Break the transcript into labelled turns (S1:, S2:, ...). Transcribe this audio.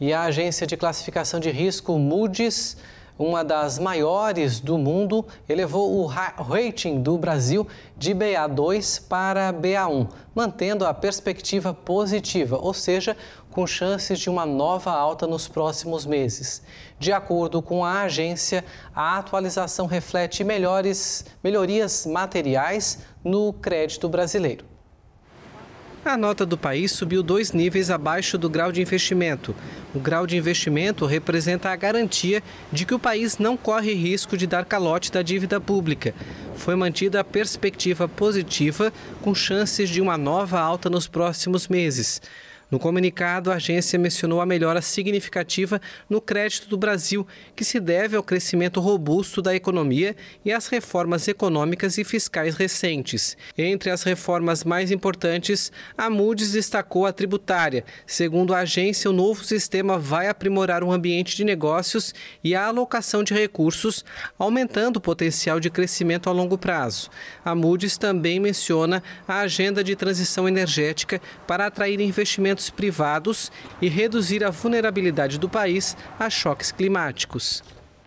S1: E a agência de classificação de risco Moody's, uma das maiores do mundo, elevou o rating do Brasil de BA2 para BA1, mantendo a perspectiva positiva, ou seja, com chances de uma nova alta nos próximos meses. De acordo com a agência, a atualização reflete melhores, melhorias materiais no crédito brasileiro. A nota do país subiu dois níveis abaixo do grau de investimento. O grau de investimento representa a garantia de que o país não corre risco de dar calote da dívida pública. Foi mantida a perspectiva positiva, com chances de uma nova alta nos próximos meses. No comunicado, a agência mencionou a melhora significativa no crédito do Brasil, que se deve ao crescimento robusto da economia e às reformas econômicas e fiscais recentes. Entre as reformas mais importantes, a Moody's destacou a tributária. Segundo a agência, o novo sistema vai aprimorar o ambiente de negócios e a alocação de recursos, aumentando o potencial de crescimento a longo prazo. A Moody's também menciona a agenda de transição energética para atrair investimentos privados e reduzir a vulnerabilidade do país a choques climáticos.